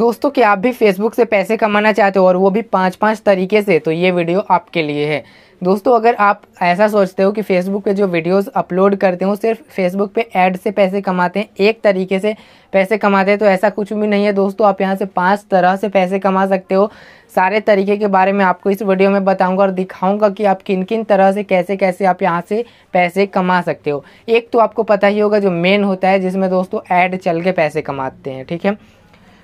दोस्तों क्या आप भी फेसबुक से पैसे कमाना चाहते हो और वो भी पाँच पाँच तरीके से तो ये वीडियो आपके लिए है दोस्तों अगर आप ऐसा सोचते हो कि फेसबुक पे जो वीडियोस अपलोड करते हो सिर्फ फेसबुक पे ऐड से पैसे कमाते हैं एक तरीके से पैसे कमाते हैं तो ऐसा कुछ भी नहीं है दोस्तों आप यहाँ से पांच तरह से पैसे कमा सकते हो सारे तरीके के बारे में आपको इस वीडियो में बताऊंगा और दिखाऊंगा कि आप किन किन तरह से कैसे कैसे आप यहाँ से पैसे कमा सकते हो एक तो आपको पता ही होगा जो मेन होता है जिसमें दोस्तों ऐड चल के पैसे कमाते हैं ठीक है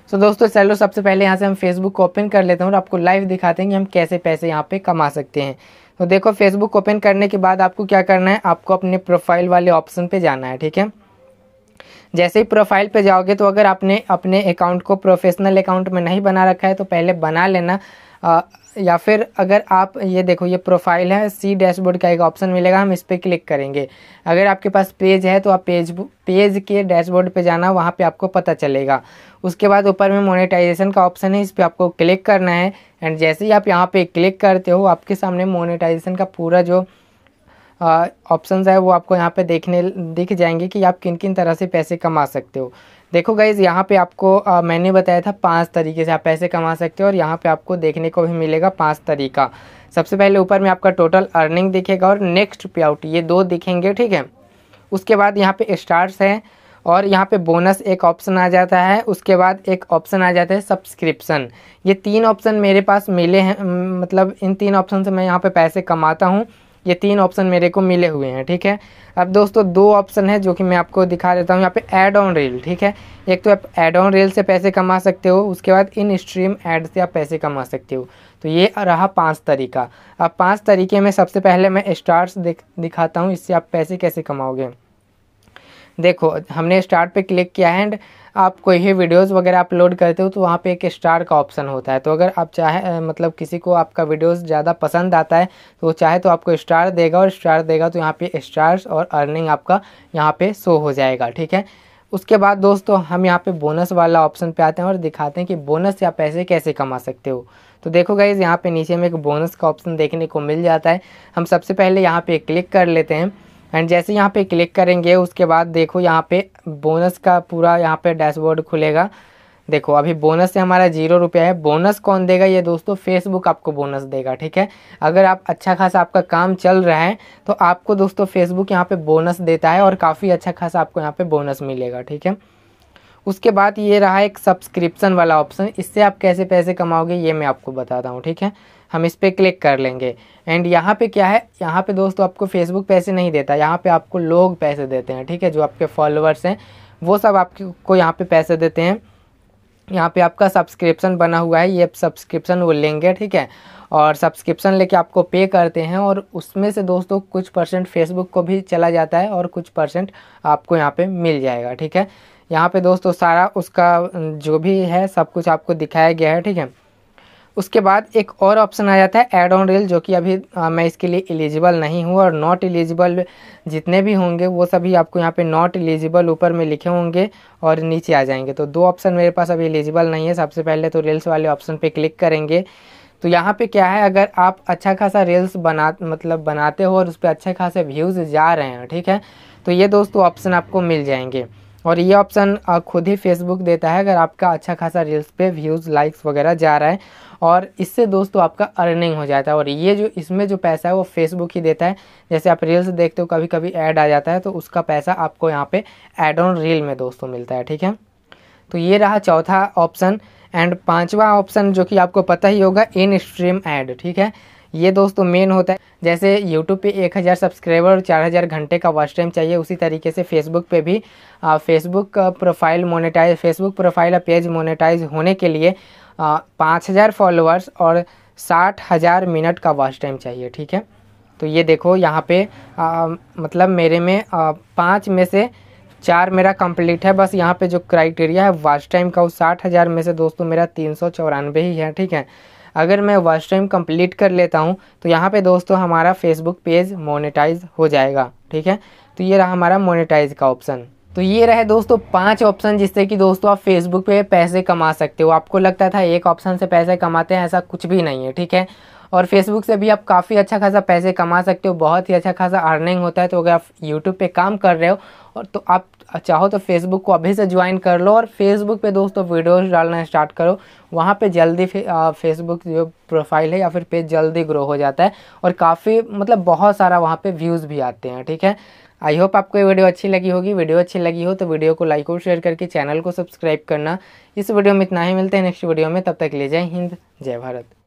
सो so, दोस्तों चलो सबसे पहले यहाँ से हम फेसबुक को ओपन कर लेते हैं और आपको लाइव दिखाते हैं कि हम कैसे पैसे यहाँ पे कमा सकते हैं तो देखो फेसबुक ओपन करने के बाद आपको क्या करना है आपको अपने प्रोफाइल वाले ऑप्शन पे जाना है ठीक है जैसे ही प्रोफाइल पे जाओगे तो अगर आपने अपने अकाउंट को प्रोफेशनल अकाउंट में नहीं बना रखा है तो पहले बना लेना या फिर अगर आप ये देखो ये प्रोफाइल है सी डैशबोर्ड का एक ऑप्शन मिलेगा हम इस पर क्लिक करेंगे अगर आपके पास पेज है तो आप पेज पेज के डैशबोर्ड पे जाना वहाँ पे आपको पता चलेगा उसके बाद ऊपर में मोनेटाइजेशन का ऑप्शन है इस पर आपको क्लिक करना है एंड जैसे ही आप यहाँ पे क्लिक करते हो आपके सामने मोनेटाइजेशन का पूरा जो ऑप्शंस है वो आपको यहाँ पे देखने दिख जाएंगे कि आप किन किन तरह से पैसे कमा सकते हो देखो गाइज़ यहाँ पे आपको आ, मैंने बताया था पांच तरीके से आप पैसे कमा सकते हो और यहाँ पे आपको देखने को भी मिलेगा पांच तरीका सबसे पहले ऊपर में आपका टोटल अर्निंग दिखेगा और नेक्स्ट पे आउट ये दो दिखेंगे ठीक है उसके बाद यहाँ पे स्टार्स हैं और यहाँ पे बोनस एक ऑप्शन आ जाता है उसके बाद एक ऑप्शन आ जाता है सब्सक्रिप्शन ये तीन ऑप्शन मेरे पास मिले हैं मतलब इन तीन ऑप्शन से मैं यहाँ पे पैसे कमाता हूँ ये तीन ऑप्शन मेरे को मिले हुए हैं ठीक है अब दोस्तों दो ऑप्शन है जो कि मैं आपको दिखा देता हूँ यहाँ पे एड ऑन रेल ठीक है एक तो आप एड ऑन रेल से पैसे कमा सकते हो उसके बाद इन स्ट्रीम एड से आप पैसे कमा सकते हो तो ये रहा पांच तरीका अब पांच तरीके में सबसे पहले मैं स्टार्स दिखाता हूँ इससे आप पैसे कैसे कमाओगे देखो हमने स्टार्ट पे क्लिक किया है एंड आप कोई ही वीडियोस वगैरह अपलोड करते हो तो वहाँ पे एक स्टार का ऑप्शन होता है तो अगर आप चाहे मतलब किसी को आपका वीडियोस ज़्यादा पसंद आता है तो वो चाहे तो आपको स्टार देगा और स्टार देगा तो यहाँ पे स्टार्स और अर्निंग आपका यहाँ पे शो हो जाएगा ठीक है उसके बाद दोस्तों हम यहाँ पे बोनस वाला ऑप्शन पे आते हैं और दिखाते हैं कि बोनस या पैसे कैसे कमा सकते हो तो देखो गाइज़ यहाँ पे नीचे में एक बोनस का ऑप्शन देखने को मिल जाता है हम सबसे पहले यहाँ पे क्लिक कर लेते हैं एंड जैसे यहाँ पे क्लिक करेंगे उसके बाद देखो यहाँ पे बोनस का पूरा यहाँ पे डैशबोर्ड खुलेगा देखो अभी बोनस से हमारा जीरो रुपया है बोनस कौन देगा ये दोस्तों फेसबुक आपको बोनस देगा ठीक है अगर आप अच्छा खासा आपका काम चल रहा है तो आपको दोस्तों फेसबुक यहाँ पे बोनस देता है और काफ़ी अच्छा खासा आपको यहाँ पे बोनस मिलेगा ठीक है उसके बाद ये रहा एक सब्सक्रिप्शन वाला ऑप्शन इससे आप कैसे पैसे कमाओगे ये मैं आपको बताता हूँ ठीक है हम इस पर क्लिक कर लेंगे एंड यहाँ पे क्या है यहाँ पे दोस्तों आपको फेसबुक पैसे नहीं देता यहाँ पे आपको लोग पैसे देते हैं ठीक है जो आपके फॉलोअर्स हैं वो सब आपको यहाँ पे पैसे देते हैं यहाँ पे आपका सब्सक्रिप्शन बना हुआ है ये सब्सक्रिप्शन वो लेंगे ठीक है और सब्सक्रिप्शन लेके आपको पे करते हैं और उसमें से दोस्तों कुछ परसेंट फेसबुक को भी चला जाता है और कुछ परसेंट आपको यहाँ पर मिल जाएगा ठीक है यहाँ पर दोस्तों सारा उसका जो भी है सब कुछ आपको दिखाया गया है ठीक है उसके बाद एक और ऑप्शन आ जाता है एड ऑन रेल जो कि अभी आ, मैं इसके लिए एलिजिबल नहीं हूँ और नॉट एलिजिबल जितने भी होंगे वो सभी आपको यहाँ पे नॉट एलिजिबल ऊपर में लिखे होंगे और नीचे आ जाएंगे तो दो ऑप्शन मेरे पास अभी एलिजिबल नहीं है सबसे पहले तो रेल्स वाले ऑप्शन पर क्लिक करेंगे तो यहाँ पर क्या है अगर आप अच्छा खासा रील्स बना मतलब बनाते हो और उस पर अच्छे खासे व्यूज़ जा रहे हैं ठीक है तो ये दोस्तों ऑप्शन आपको मिल जाएंगे और ये ऑप्शन खुद ही फेसबुक देता है अगर आपका अच्छा खासा रील्स पे व्यूज़ लाइक्स वगैरह जा रहा है और इससे दोस्तों तो आपका अर्निंग हो जाता है और ये जो इसमें जो पैसा है वो फेसबुक ही देता है जैसे आप रील्स देखते हो कभी कभी ऐड आ जाता है तो उसका पैसा आपको यहाँ पे ऐड ऑन रील में दोस्तों मिलता है ठीक है तो ये रहा चौथा ऑप्शन एंड पाँचवा ऑप्शन जो कि आपको पता ही होगा इन स्ट्रीम ऐड ठीक है ये दोस्तों तो मेन होता है जैसे यूट्यूब पे 1000 सब्सक्राइबर और 4000 घंटे का वॉच टाइम चाहिए उसी तरीके से फेसबुक पे भी Facebook profile monetize Facebook profile या पेज मोनेटाइज होने के लिए पाँच हज़ार फॉलोअर्स और साठ हज़ार मिनट का वॉच टाइम चाहिए ठीक है तो ये देखो यहाँ पे आ, मतलब मेरे में पाँच में से चार मेरा कंप्लीट है बस यहाँ पे जो क्राइटेरिया है वॉच टाइम का वो साठ हज़ार में से दोस्तों मेरा तीन सौ चौरानवे ही है ठीक है अगर मैं वॉच टाइम कम्प्लीट कर लेता हूँ तो यहाँ पे दोस्तों हमारा फेसबुक पेज मोनेटाइज हो जाएगा ठीक है तो ये रहा हमारा मोनेटाइज का ऑप्शन तो ये रहे दोस्तों पांच ऑप्शन जिससे कि दोस्तों आप फेसबुक पे पैसे कमा सकते हो आपको लगता था एक ऑप्शन से पैसे कमाते हैं ऐसा कुछ भी नहीं है ठीक है और फेसबुक से भी आप काफ़ी अच्छा खासा पैसे कमा सकते हो बहुत ही अच्छा खासा अर्निंग होता है तो अगर आप यूट्यूब पे काम कर रहे हो और तो आप चाहो तो फेसबुक को अभी से ज्वाइन कर लो और फेसबुक पे दोस्तों वीडियोस डालना स्टार्ट करो वहाँ पे जल्दी फे, फेसबुक जो प्रोफाइल है या फिर पेज जल्दी ग्रो हो जाता है और काफ़ी मतलब बहुत सारा वहाँ पे व्यूज़ भी आते हैं ठीक है आई होप आपको ये वीडियो अच्छी लगी होगी वीडियो अच्छी लगी हो तो वीडियो को लाइक और शेयर करके चैनल को सब्सक्राइब करना इस वीडियो में इतना ही मिलते हैं नेक्स्ट वीडियो में तब तक ले जाए हिंद जय भारत